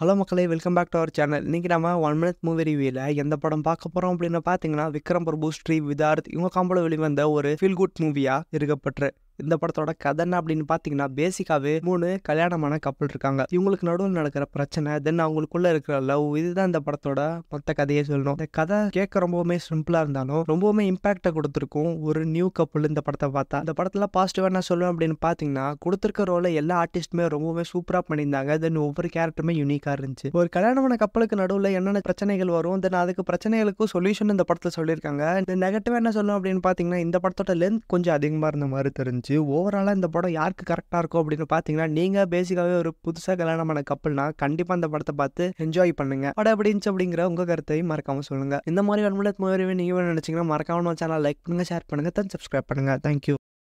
hello மக்களே welcome back to our channel இன்றைக்கி நம்ம ஒன் மினிட் மூவி ரிவியூவில் எந்த படம் பார்க்க போகிறோம் அப்படின்னு பார்த்தீங்கன்னா விக்ரம் பிரபு ஸ்ரீ விதார்த் இவங்க காம்போல வெளிவந்த ஒரு ஃபீல் குட் மூவியாக இருக்கப்பட்டு இந்த படத்தோட கதைன்னா அப்படின்னு பார்த்தீங்கன்னா பேசிக்காகவே மூணு கல்யாணமான கப்பல் இருக்காங்க இவங்களுக்கு நடுவில் நடக்கிற பிரச்சனை தென் அவங்களுக்குள்ள இருக்கிற லவ் இதுதான் இந்த படத்தோட மொத்த கதையை சொல்லணும் இந்த கதை கேட்க ரொம்பவுமே சிம்பிளாக இருந்தாலும் ரொம்பவுமே இம்பாக்டை கொடுத்துருக்கும் ஒரு நியூ கப்பல் இந்த படத்தை பார்த்தா இந்த படத்தில் பாசிட்டிவாக என்ன சொல்லுவேன் அப்படின்னு பார்த்தீங்கன்னா கொடுத்துருக்க ரோலை எல்லா ஆர்டிஸ்ட்டுமே ரொம்பவுமே சூப்பராக பண்ணியிருந்தாங்க தென் ஒவ்வொரு கேரக்டருமே யூனிக்காக இருந்துச்சு ஒரு கல்யாணமான கப்பலுக்கு நடுவில் என்னென்ன பிரச்சனைகள் வரும் தென் அதுக்கு பிரச்சனைகளுக்கும் சொல்யூஷன் இந்த படத்தில் சொல்லியிருக்காங்க இந்த நெகட்டிவாக என்ன சொல்லணும் அப்படின்னு பார்த்தீங்கன்னா இந்த படத்தோட லென்த் கொஞ்சம் அதிகமாக இருந்த மாதிரி தெரிஞ்சு இருந்துச்சு ஓவராலாக இந்த படம் யாருக்கு கரெக்டாக இருக்கும் அப்படின்னு பார்த்தீங்கன்னா நீங்கள் பேசிக்காகவே ஒரு புதுசாக கல்யாணமான கப்பல்னா கண்டிப்பாக அந்த படத்தை பார்த்து என்ஜாய் பண்ணுங்க படம் எப்படி இருந்துச்சு அப்படிங்கிற உங்கள் கருத்தை மறக்காமல் சொல்லுங்கள் இந்த மாதிரி வன்முறை மூவி நீங்கள் நினச்சிங்கன்னா மறக்காமல் சேனல் லைக் பண்ணுங்கள் ஷேர் பண்ணுங்கள் தென் சப்ஸ்கிரைப் பண்ணுங்கள் தேங்க்யூ